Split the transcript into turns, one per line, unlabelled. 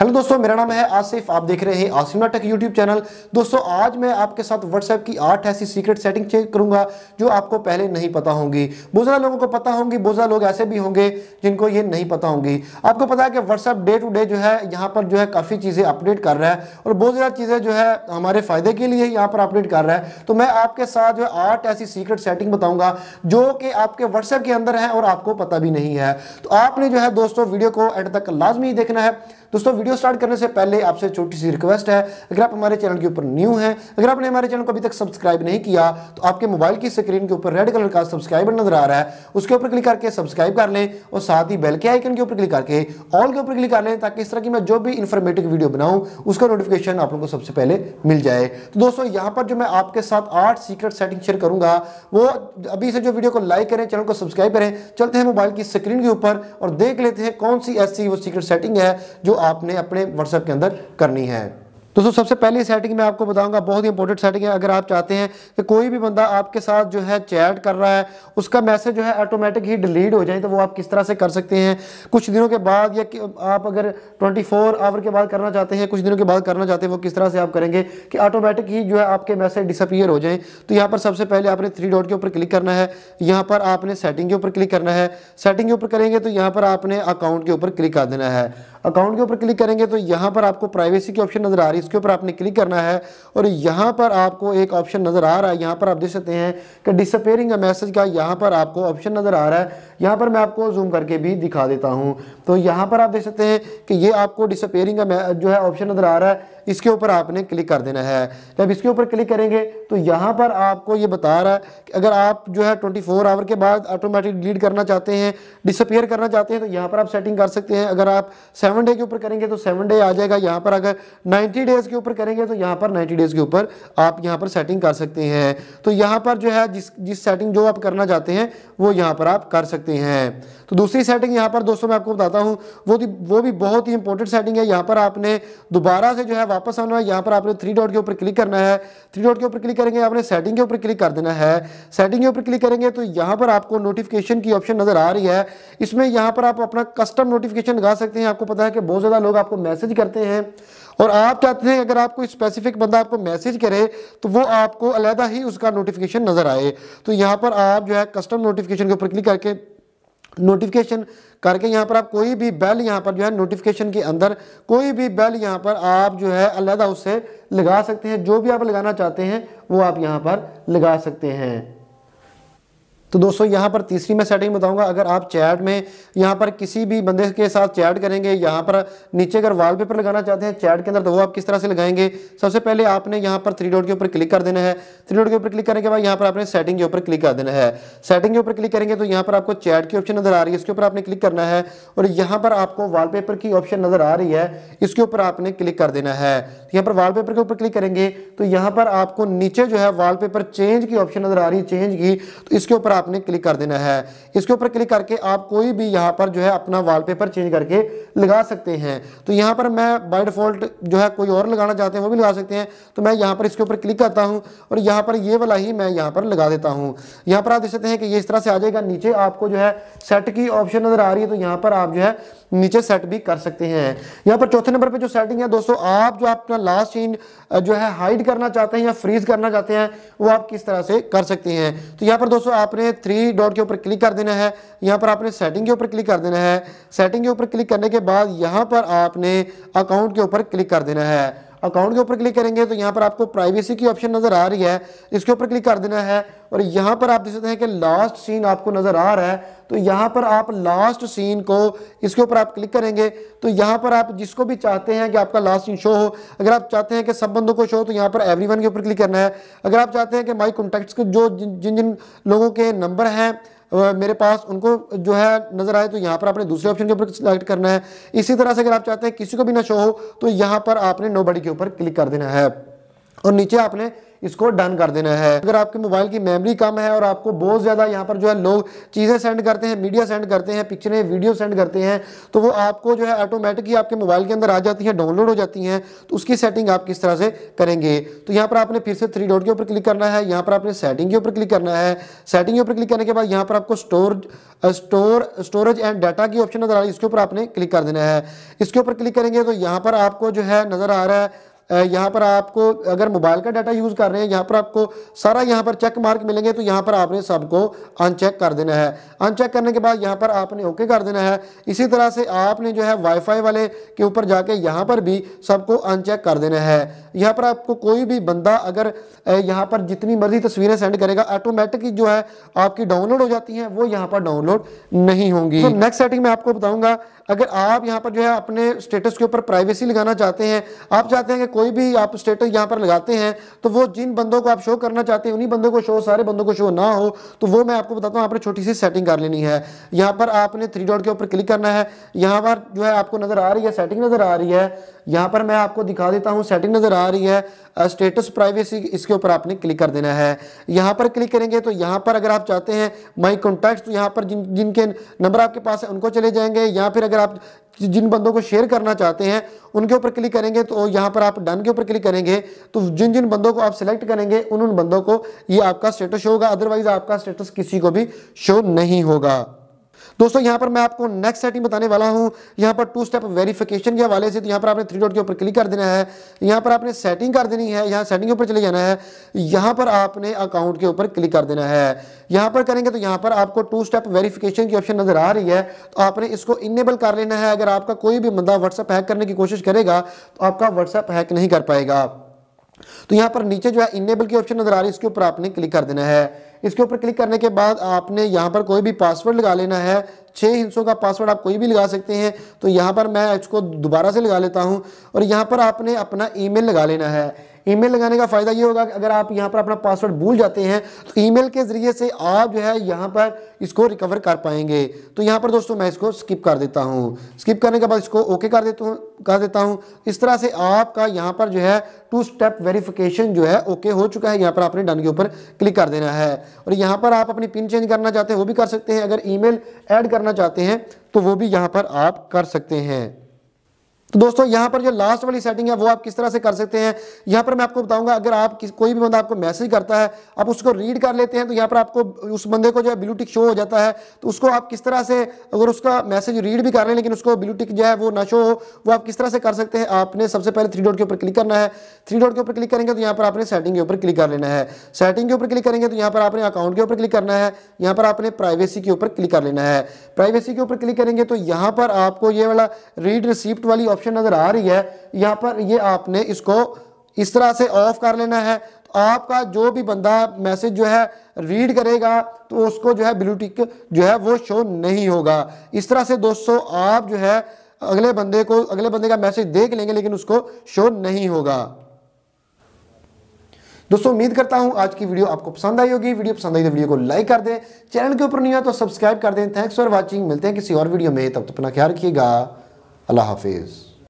hello दोस्तों मेरा नाम है आसिफ आप देख रहे हैं आसिमना टेक यूट्यूब चैनल दोस्तों आज मैं आपके साथ व्हाट्सएप की आठ ऐसी सीक्रेट सेटिंग चेक करूंगा जो आपको पहले नहीं पता होंगी बहुत ज्यादा लोगों को पता होंगी बहुत ज़्यादा लोग ऐसे भी होंगे जिनको ये नहीं पता होंगी आपको पता है कि व्हाट्सएप डे टू डे जो है यहाँ पर जो है काफ़ी चीज़ें अपडेट कर रहा है और बहुत ज़्यादा चीज़ें जो है हमारे फ़ायदे के लिए यहाँ पर अपडेट कर रहा है तो मैं आपके साथ जो है आठ ऐसी सीक्रेट सेटिंग बताऊँगा जो कि आपके व्हाट्सएप के अंदर है और आपको पता भी नहीं है तो आपने जो है दोस्तों वीडियो को एंड तक लाजमी देखना है दोस्तों वीडियो स्टार्ट करने से पहले आपसे छोटी सी रिक्वेस्ट है अगर आप हमारे चैनल के ऊपर न्यू हैं अगर आपने हमारे चैनल को अभी तक सब्सक्राइब नहीं किया तो आपके मोबाइल की स्क्रीन के ऊपर रेड कलर का सब्सक्राइब नजर आ रहा है उसके ऊपर क्लिक करके सब्सक्राइब कर लें और साथ ही बेल के आइकन के ऊपर क्लिक करके ऑल के ऊपर क्लिक कर लें ताकि इस तरह की मैं जो भी इन्फॉर्मेटिव वीडियो बनाऊँ उसका नोटिफिकेशन आप लोगों को सबसे पहले मिल जाए तो दोस्तों यहाँ पर जो मैं आपके साथ आठ सीक्रेट सेटिंग शेयर करूँगा वो अभी से जो वीडियो को लाइक करें चैनल को सब्सक्राइब करें चलते हैं मोबाइल की स्क्रीन के ऊपर और देख लेते हैं कौन सी ऐसी वो सीक्रेट सेटिंग है जो आपने अपने व्हाट्सएप के अंदर करनी है दोस्तों सबसे पहली सेटिंग मैं आपको बताऊंगा बहुत ही इंपॉर्टेंट सेटिंग है अगर आप चाहते हैं कि कोई भी बंदा आपके साथ जो है चैट कर रहा है उसका मैसेज जो है ऑटोमेटिक ही डिलीट हो जाए तो वो आप किस तरह से कर सकते हैं कुछ दिनों के बाद या आप अगर 24 आवर के बाद करना चाहते हैं कुछ दिनों के बाद करना चाहते हैं वो किस तरह से आप करेंगे कि ऑटोमेटिक ही जो है आपके मैसेज डिसअपियर हो जाए तो यहाँ पर सबसे पहले आपने थ्री डॉट के ऊपर क्लिक करना है यहाँ पर आपने सेटिंग के ऊपर क्लिक करना है सेटिंग के ऊपर करेंगे तो यहाँ पर आपने अकाउंट के ऊपर क्लिक कर देना है अकाउंट के ऊपर क्लिक करेंगे तो यहाँ पर आपको प्राइवेसी की ऑप्शन नज़र आ रही है इसके ऊपर आपने क्लिक करना है और यहाँ पर आपको एक ऑप्शन नज़र आ रहा है यहाँ पर आप देख सकते हैं कि डिसअपेयरिंग मैसेज का यहाँ पर आपको ऑप्शन नज़र आ रहा है यहाँ पर मैं आपको जूम करके भी दिखा देता हूँ तो यहाँ पर आप देख सकते हैं कि ये आपको डिसअपेयरिंग का जो है ऑप्शन नज़र आ रहा है इसके ऊपर आपने क्लिक कर देना है जब इसके ऊपर क्लिक करेंगे तो यहाँ पर आपको ये बता रहा है कि अगर आप जो है 24 आवर के बाद ऑटोमेटिक डिलीट करना चाहते हैं डिसअपेयर करना चाहते हैं तो यहाँ पर आप सेटिंग कर सकते हैं अगर आप सेवन डे के ऊपर करेंगे तो सेवन डे आ जाएगा यहाँ पर अगर नाइन्टी डेज़ के ऊपर करेंगे तो यहाँ पर नाइन्टी डेज़ के ऊपर आप यहाँ पर सेटिंग कर सकते हैं तो यहाँ पर जो है जिस जिस सेटिंग जो आप करना चाहते हैं वो यहाँ पर आप कर सकते हैं सकते हैं तो दूसरी सेटिंग यहाँ पर दोस्तों मैं आपको बताता हूँ वो वो भी बहुत ही इंपॉर्टेंट सेटिंग है यहाँ पर आपने दोबारा से जो है वापस आना है यहाँ पर आपने थ्री डॉट के ऊपर क्लिक करना है थ्री डॉट के ऊपर क्लिक करेंगे आपने सेटिंग के ऊपर क्लिक कर देना है सेटिंग के ऊपर क्लिक करेंगे तो यहाँ पर आपको नोटिफिकेशन की ऑप्शन नज़र आ रही है इसमें यहाँ पर आप अपना कस्टम नोटिफिकेशन लगा सकते हैं आपको पता है कि बहुत ज़्यादा लोग आपको मैसेज करते हैं और आप चाहते हैं अगर आप कोई स्पेसिफिक बंदा आपको मैसेज करे तो वो आपको अलहदा ही उसका नोटिफिकेशन नज़र आए तो यहाँ पर आप जो है कस्टम नोटिफिकेशन के ऊपर क्लिक करके नोटिफिकेशन करके यहाँ पर आप कोई भी बेल यहाँ पर जो है नोटिफिकेशन के अंदर कोई भी बेल यहाँ पर आप जो है अलहदा उससे लगा सकते हैं जो भी आप लगाना चाहते हैं वो आप यहाँ पर लगा सकते हैं तो दोस्तों यहाँ पर तीसरी मैं सेटिंग बताऊंगा अगर आप चैट में यहाँ पर किसी भी बंदे के साथ चैट करेंगे यहाँ पर नीचे अगर वॉलपेपर लगाना चाहते हैं चैट के अंदर तो वो आप किस तरह से लगाएंगे सबसे पहले आपने यहाँ पर थ्री डॉट के ऊपर क्लिक कर देना है थ्री डॉट के ऊपर क्लिक करने के बाद यहाँ पर आपने सेटिंग के ऊपर क्लिक कर देना है सेटिंग के ऊपर क्लिक करेंगे तो यहाँ पर आपको चैट की ऑप्शन नजर आ रही है इसके ऊपर आपने क्लिक करना है और यहाँ पर आपको वॉलपेपर की ऑप्शन नजर आ रही है इसके ऊपर आपने क्लिक कर देना है तो यहाँ पर वॉलपेपर के ऊपर क्लिक करेंगे तो यहाँ पर आपको नीचे जो है वॉलपेपर चेंज की ऑप्शन नजर आ रही है चेंज की तो इसके ऊपर आपने क्लिक कर देना है इसके ऊपर क्लिक करके आप कोई भी यहाँ पर जो है अपना वॉलपेपर चेंज करके लगा सकते हैं तो यहाँ पर मैं बाई डिफ़ॉल्ट जो है कोई और लगाना चाहते हैं वो भी लगा सकते हैं तो मैं यहाँ पर इसके ऊपर क्लिक करता हूँ और यहाँ पर ये वाला ही मैं यहाँ पर लगा देता हूँ यहाँ पर आप देख सकते हैं कि ये इस तरह से आ जाएगा नीचे आपको जो है सेट की ऑप्शन नज़र आ रही है तो यहाँ पर आप जो है नीचे सेट भी कर सकते हैं यहाँ पर चौथे नंबर पर जो सेटिंग है दोस्तों आप जो अपना लास्ट चेंज जो है हाइड करना चाहते हैं या फ्रीज करना चाहते हैं वो आप किस तरह से कर सकते हैं तो यहाँ पर दोस्तों आपने आपने थ्री डॉट के ऊपर क्लिक कर देना है यहाँ पर आपने सेटिंग के ऊपर क्लिक कर देना है सेटिंग के ऊपर क्लिक करने के बाद यहाँ पर आपने अकाउंट के ऊपर क्लिक कर देना है अकाउंट के ऊपर क्लिक करेंगे तो यहाँ पर आपको प्राइवेसी की ऑप्शन नज़र आ रही है इसके ऊपर क्लिक कर देना है और यहाँ पर आप देख सकते हैं कि लास्ट सीन आपको नज़र आ रहा है तो यहाँ पर आप लास्ट सीन को इसके ऊपर आप क्लिक करेंगे तो यहाँ पर आप जिसको भी चाहते हैं कि आपका लास्ट सीन शो हो अगर आप चाहते हैं कि सब बंदों को शो तो यहाँ पर एवरीवन के ऊपर क्लिक करना है अगर आप चाहते हैं कि माई कॉन्टैक्ट्स के जो जिन जिन लोगों के नंबर हैं मेरे पास उनको जो है नज़र आए तो यहाँ पर आपने दूसरे ऑप्शन के ऊपर सिलेक्ट करना है इसी तरह से अगर आप चाहते हैं किसी को भी ना शो हो तो यहाँ पर आपने नो के ऊपर क्लिक कर देना है और नीचे आपने इसको डन कर देना है अगर आपके मोबाइल की मेमोरी कम है और आपको बहुत ज़्यादा यहाँ पर जो है लोग चीज़ें सेंड करते हैं मीडिया सेंड करते हैं पिक्चरें वीडियो सेंड करते हैं तो वो आपको जो है ऑटोमेटिकली आपके मोबाइल के अंदर आ जाती है डाउनलोड हो जाती है तो उसकी सेटिंग आप किस तरह से करेंगे तो यहाँ पर आपने फिर से थ्री डॉट के ऊपर क्लिक करना है यहाँ पर आपने सेटिंग के ऊपर क्लिक करना है सेटिंग के ऊपर क्लिक करने के बाद यहाँ पर आपको store store storage and data की ऑप्शन नजर आ रही है इसके ऊपर आपने क्लिक कर देना है इसके ऊपर क्लिक करेंगे तो यहाँ पर आपको जो है नज़र आ रहा है यहाँ पर आपको अगर मोबाइल का डाटा यूज़ कर रहे हैं यहाँ पर आपको सारा यहाँ पर चेक मार्क मिलेंगे तो यहाँ पर आपने सबको अनचेक कर देना है अनचेक करने के बाद यहाँ पर आपने ओके कर देना है इसी तरह से आपने जो है वाईफाई वाले के ऊपर जाके यहाँ पर भी सबको अनचेक कर देना है यहाँ पर आपको कोई भी बंदा अगर यहाँ पर जितनी मर्जी तस्वीरें सेंड करेगा ऑटोमेटिक जो है आपकी डाउनलोड हो जाती हैं वो यहाँ पर डाउनलोड नहीं होंगी तो नेक्स्ट सेटिंग में आपको बताऊंगा अगर आप यहाँ पर जो है अपने स्टेटस के ऊपर प्राइवेसी लगाना चाहते हैं आप चाहते हैं कि कोई भी आप स्टेटस यहाँ पर लगाते हैं तो वो जिन बंदों को आप शो करना चाहते हैं उन्हीं बंदों को शो सारे बंदों को शो ना हो तो वो मैं आपको बताता हूँ आपने छोटी सी सेटिंग कर लेनी है यहाँ पर आपने थ्री डॉट के ऊपर क्लिक करना है यहाँ पर जो है आपको नज़र आ रही है सेटिंग नज़र आ रही है यहाँ पर मैं आपको दिखा देता हूँ सेटिंग नज़र आ रही है स्टेटस प्राइवेसी इसके ऊपर आपने क्लिक कर देना है यहाँ पर क्लिक करेंगे तो यहाँ पर अगर आप चाहते हैं माई कॉन्टैक्ट तो यहाँ पर जिन जिनके नंबर आपके पास है उनको चले जाएंगे या फिर अगर आप जिन बंदों को शेयर करना चाहते हैं उनके ऊपर क्लिक करेंगे तो यहाँ पर आप डन के ऊपर क्लिक करेंगे तो जिन जिन बंदों को आप सिलेक्ट करेंगे उन उन बंदों को ये आपका स्टेटस शो होगा अदरवाइज आपका स्टेटस किसी को भी शो नहीं होगा दोस्तों यहां पर मैं आपको नेक्स्ट सेटिंग बताने वाला हूँ यहाँ पर टू स्टेप वेरिफिकेशन के हवाले से तो यहाँ पर आपने थ्री डॉट के ऊपर क्लिक कर देना है यहां पर आपने सेटिंग कर देनी है यहाँ सेटिंग के ऊपर चले जाना है यहां पर आपने अकाउंट के ऊपर क्लिक कर देना है यहाँ पर करेंगे तो यहाँ पर आपको टू स्टेप वेरिफिकेशन की ऑप्शन नजर आ रही है तो आपने इसको इनेबल कर लेना है अगर आपका कोई भी बंदा व्हाट्सएप हैक करने की कोशिश करेगा तो आपका व्हाट्सएप हैक नहीं कर पाएगा तो यहाँ पर नीचे जो है इनेबल की ऑप्शन नजर आ रही है इसके ऊपर आपने क्लिक कर देना है इसके ऊपर क्लिक करने के बाद आपने यहाँ पर कोई भी पासवर्ड लगा लेना है छः हिंसों का पासवर्ड आप कोई भी लगा सकते हैं तो यहाँ पर मैं इसको दोबारा से लगा लेता हूँ और यहाँ पर आपने अपना ईमेल लगा लेना है ईमेल लगाने का फ़ायदा ये होगा कि अगर आप यहाँ पर अपना पासवर्ड भूल जाते हैं तो ईमेल के ज़रिए से आप जो है यहाँ पर इसको रिकवर कर पाएंगे तो यहाँ पर दोस्तों मैं इसको स्किप कर देता हूँ स्किप करने के बाद इसको ओके कर देता हूँ कर देता हूँ इस तरह से आपका यहाँ पर जो है टू स्टेप वेरिफिकेशन जो है ओके हो चुका है यहाँ पर आपने डन के ऊपर क्लिक कर देना है और यहाँ पर आप अपनी पिन चेंज करना चाहते हैं वो भी कर सकते हैं अगर ई ऐड करना चाहते हैं तो वो भी यहाँ पर आप कर सकते हैं तो दोस्तों यहां पर जो लास्ट वाली सेटिंग है वो आप किस तरह से कर सकते हैं यहां पर मैं आपको बताऊंगा अगर आप कोई भी बंदा आपको मैसेज करता है आप उसको रीड कर लेते हैं तो यहां पर आपको उस बंदे को जो है ब्लू टिक शो हो जाता है तो उसको आप किस तरह से अगर उसका मैसेज रीड भी कर रहे हैं लेकिन उसको ब्लूटिक जो है वो ना शो हो वो आप किस तरह से कर सकते हैं आपने सबसे पहले थ्री डॉट के ऊपर क्लिक करना है थ्री डॉट के ऊपर क्लिक करेंगे तो यहाँ पर आपने सेटिंग के ऊपर क्लिक कर लेना है सेटिंग के ऊपर क्लिक करेंगे तो यहाँ पर आपने अकाउंट के ऊपर क्लिक करना है यहाँ पर आपने प्राइवेसी के ऊपर क्लिक कर लेना है प्राइवेसी के ऊपर क्लिक करेंगे तो यहाँ पर आपको ये वाला रीड रिसिप्ट वाली ऑप्शन नज़र आ रही है यहाँ पर ये आपने इसको इस तरह से ऑफ कर लेना है तो आपका जो भी बंदा मैसेज जो है रीड करेगा तो उसको जो है ब्लूटिक जो है वो शो नहीं होगा इस तरह से दोस्तों आप जो है अगले बंदे को अगले बंदे का मैसेज देख लेंगे लेकिन उसको शो नहीं होगा दोस्तों उम्मीद करता हूं आज की वीडियो आपको पसंद आई होगी वीडियो पसंद आई तो वीडियो को लाइक कर दें चैनल के ऊपर नहीं हो तो सब्सक्राइब कर दें थैंक्स फॉर वॉचिंग मिलते हैं किसी और वीडियो में तब तक अपना ख्याल रखिएगा अल्लाह हाफिज़